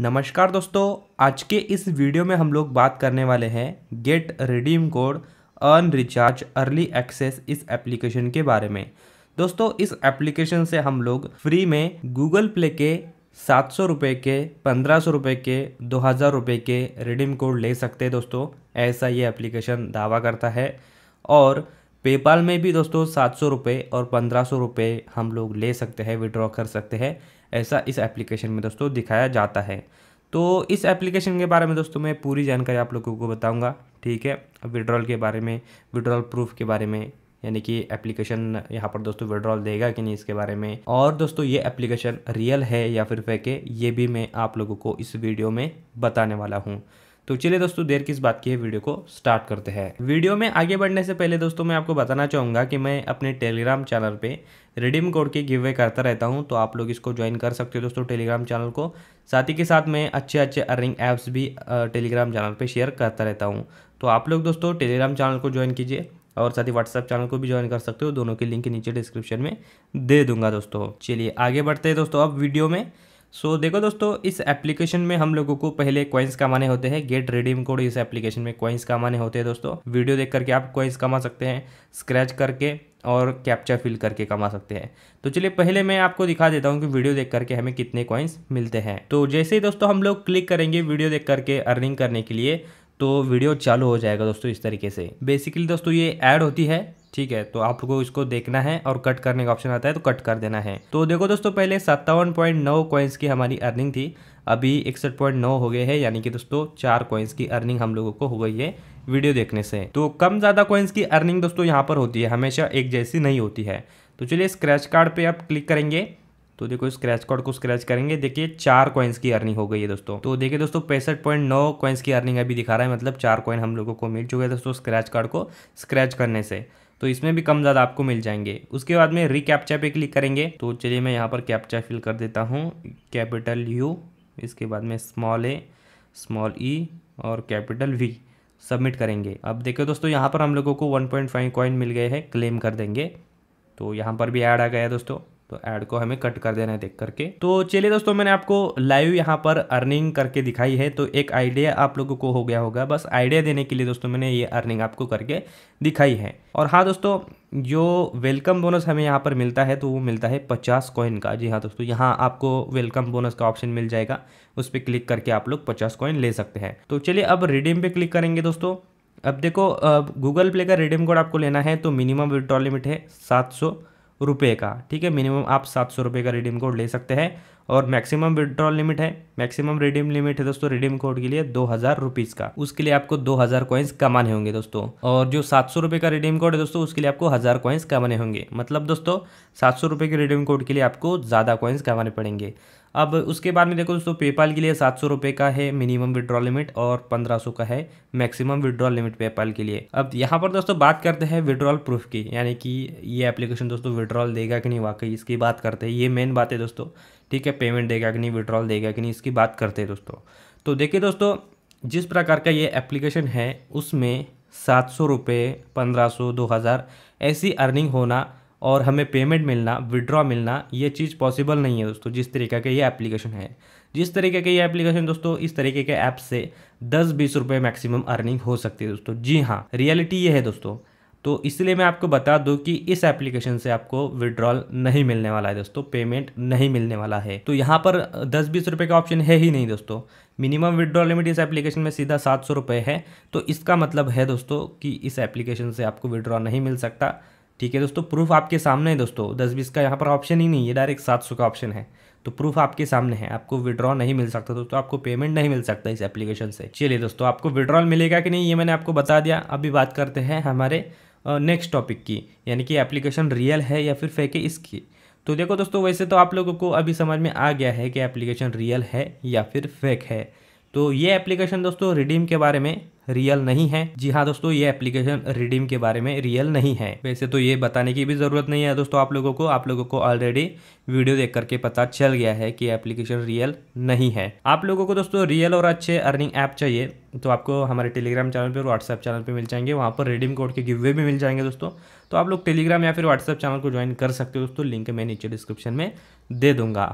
नमस्कार दोस्तों आज के इस वीडियो में हम लोग बात करने वाले हैं get redeem code earn recharge early access इस एप्लीकेशन के बारे में दोस्तों इस एप्लीकेशन से हम लोग फ्री में गूगल प्ले के सात सौ रुपये के पंद्रह सौ रुपये के दो हज़ार रुपये के रिडीम कोड ले सकते हैं दोस्तों ऐसा ये एप्लीकेशन दावा करता है और पेपाल में भी दोस्तों सात सौ रुपये और पंद्रह सौ रुपये हम लोग ले सकते हैं विड्रॉ कर सकते हैं ऐसा इस एप्लीकेशन में दोस्तों दिखाया जाता है तो इस एप्लीकेशन के बारे में दोस्तों मैं पूरी जानकारी आप लोगों को बताऊंगा ठीक है विड्रॉल के बारे में विड्रॉल प्रूफ के बारे में यानी कि एप्लीकेशन यहाँ पर दोस्तों विड्रॉल देगा कि नहीं इसके बारे में और दोस्तों ये एप्लीकेशन रियल है या फिर फेक है ये भी मैं आप लोगों को इस वीडियो में बताने वाला हूँ तो चलिए दोस्तों देर किस बात की है वीडियो को स्टार्ट करते हैं वीडियो में आगे बढ़ने से पहले दोस्तों मैं आपको बताना चाहूँगा कि मैं अपने टेलीग्राम चैनल पर रिडीम कोड के गिवे करता रहता हूँ तो आप लोग इसको ज्वाइन कर सकते हो दोस्तों टेलीग्राम चैनल को साथ ही के साथ मैं अच्छे अच्छे अर्निंग ऐप्स भी टेलीग्राम चैनल पर शेयर करता रहता हूँ तो आप लोग दोस्तों टेलीग्राम चैनल को ज्वाइन कीजिए और साथ ही व्हाट्सएप चैनल को भी ज्वाइन कर सकते हो दोनों के लिंक नीचे डिस्क्रिप्शन में दे दूंगा दोस्तों चलिए आगे बढ़ते हैं दोस्तों अब वीडियो में सो so, देखो दोस्तों इस एप्लीकेशन में हम लोगों को पहले क्वाइंस कमाने होते हैं गेट रिडीम कोड इस एप्लीकेशन में कॉइन्स कमाने होते हैं दोस्तों वीडियो देख करके आप कॉइन्स कमा सकते हैं स्क्रैच करके और कैप्चा फिल करके कमा सकते हैं तो चलिए पहले मैं आपको दिखा देता हूँ कि वीडियो देख करके हमें कितने कॉइन्स मिलते हैं तो जैसे ही दोस्तों हम लोग क्लिक करेंगे वीडियो देख करके अर्निंग करने के लिए तो वीडियो चालू हो जाएगा दोस्तों इस तरीके से बेसिकली दोस्तों ये ऐड होती है ठीक है तो आप लोगों इसको देखना है और कट करने का ऑप्शन आता है तो कट कर देना है तो देखो दोस्तों पहले सत्तावन पॉइंट नौ कॉइन्स की हमारी अर्निंग थी अभी इकसठ पॉइंट नौ हो गए हैं यानी कि दोस्तों चार कॉइन्स की अर्निंग हम लोगों को हो गई है वीडियो देखने से तो कम ज़्यादा कॉइन्स की अर्निंग दोस्तों यहाँ पर होती है हमेशा एक जैसी नहीं होती है तो चलिए स्क्रैच कार्ड पर आप क्लिक करेंगे तो देखो स्क्रैच कार्ड को स्क्रैच करेंगे देखिए चार कॉइन्स की अर्निंग हो गई है दोस्तों तो देखिए दोस्तों पैंसठ पॉइंट नौ कॉइन्स की अर्निंग अभी दिखा रहा है मतलब चार कॉइन हम लोगों को मिल चुका है दोस्तों स्क्रैच कार्ड को स्क्रैच करने से तो इसमें भी कम ज़्यादा आपको मिल जाएंगे उसके बाद में रिकैप्चा पे क्लिक करेंगे तो चलिए मैं यहाँ पर कैप्चा फिल कर देता हूँ कैपिटल यू इसके बाद में स्मॉल ए स्मॉल ई और कैपिटल वी सबमिट करेंगे अब देखो दोस्तों यहाँ पर हम लोगों को 1.5 पॉइंट कॉइन मिल गए हैं क्लेम कर देंगे तो यहाँ पर भी ऐड आ गया दोस्तों तो ऐड को हमें कट कर देना है देख करके तो चलिए दोस्तों मैंने आपको लाइव यहाँ पर अर्निंग करके दिखाई है तो एक आइडिया आप लोगों को हो गया होगा बस आइडिया देने के लिए दोस्तों मैंने ये अर्निंग आपको करके दिखाई है और हाँ दोस्तों जो वेलकम बोनस हमें यहाँ पर मिलता है तो वो मिलता है पचास कॉइन का जी हाँ दोस्तों यहाँ आपको वेलकम बोनस का ऑप्शन मिल जाएगा उस पर क्लिक करके आप लोग पचास कॉइन ले सकते हैं तो चलिए अब रिडीम पे क्लिक करेंगे दोस्तों अब देखो गूगल प्ले का रिडीम कोड आपको लेना है तो मिनिमम विड्रॉ लिमिट है सात सौ रुपये का ठीक है मिनिमम आप सात सौ रुपये का रिडीम कोड ले सकते हैं और मैक्सिमम विड्रॉल लिमिट है मैक्सिमम रिडीम लिमिट है दोस्तों रिडीम कोड के लिए दो हज़ार रुपीज़ का उसके लिए आपको दो हज़ार कॉइन्स कमाने होंगे दोस्तों और जो सात सौ रुपये का रिडीम कोड है दोस्तों उसके लिए आपको हज़ार कॉइन्स कमाने होंगे मतलब दोस्तों सात सौ रुपये के रिडीम कोड के लिए आपको ज़्यादा कॉइन्स कमाने पड़ेंगे अब उसके बाद में देखो दोस्तों पेपाल के लिए सात सौ रुपये का है मिनिमम विड्रॉल लिमिट और पंद्रह सौ का है मैक्सिमम विड्रॉल लिमिट पेपाल के लिए अब यहाँ पर दोस्तों बात करते हैं विड्रॉल प्रूफ की यानी कि ये एप्लीकेशन दोस्तों विड्रॉल देगा कि नहीं वाकई इसकी बात करते हैं ये मेन बात है दोस्तों ठीक है पेमेंट देगा कि नहीं विड्रॉल देगा कि नहीं इसकी बात करते हैं दोस्तों तो देखिए दोस्तों जिस प्रकार का ये एप्लीकेशन है उसमें सात सौ रुपये पंद्रह सौ दो हज़ार ऐसी अर्निंग होना और हमें पेमेंट मिलना विड्रॉ मिलना ये चीज़ पॉसिबल नहीं है दोस्तों जिस तरीके का ये एप्लीकेशन है जिस तरीके का ये एप्लीकेशन दोस्तों इस तरीके के ऐप से दस बीस रुपये मैक्सिमम अर्निंग हो सकती है दोस्तों जी हाँ रियलिटी ये है दोस्तों तो इसलिए मैं आपको बता दूं कि इस एप्लीकेशन से आपको विड्रॉल नहीं मिलने वाला है दोस्तों पेमेंट नहीं मिलने वाला है तो यहाँ पर दस बीस रुपये का ऑप्शन है ही नहीं दोस्तों मिनिमम विड्रॉल लिमिट इस एप्लीकेशन में सीधा सात सौ रुपये है तो इसका मतलब है दोस्तों कि इस एप्लीकेशन से आपको विड्रॉ नहीं मिल सकता ठीक है दोस्तों प्रूफ आपके सामने है दोस्तों दस बीस का यहाँ पर ऑप्शन ही नहीं है डायरेक्ट सात सौ का ऑप्शन है तो प्रूफ आपके सामने है आपको विड्रॉ नहीं मिल सकता दोस्तों आपको पेमेंट नहीं मिल सकता इस एप्लीकेशन से चलिए दोस्तों आपको विड्रॉल मिलेगा कि नहीं ये मैंने आपको बता दिया अभी बात करते हैं हमारे नेक्स्ट टॉपिक की यानी कि एप्लीकेशन रियल है या फिर फेक है इसकी तो देखो दोस्तों वैसे तो आप लोगों को अभी समझ में आ गया है कि एप्लीकेशन रियल है या फिर फेक है तो ये एप्लीकेशन दोस्तों रिडीम के बारे में रियल नहीं है जी हाँ दोस्तों ये एप्लीकेशन रिडीम के बारे में रियल नहीं है वैसे तो ये बताने की भी ज़रूरत नहीं है दोस्तों आप लोगों को आप लोगों को ऑलरेडी वीडियो देख करके पता चल गया है कि एप्लीकेशन रियल नहीं है आप लोगों को दोस्तों रियल और अच्छे अर्निंग ऐप चाहिए तो आपको हमारे टेलीग्राम चैनल पर व्हाट्सएप चैनल पर मिल जाएंगे वहाँ पर रिडीम कोड के गिवे भी मिल जाएंगे दोस्तों तो आप लोग टेलीग्राम या फिर व्हाट्सएप चैनल को ज्वाइन कर सकते हो दोस्तों लिंक मैं नीचे डिस्क्रिप्शन में दे दूंगा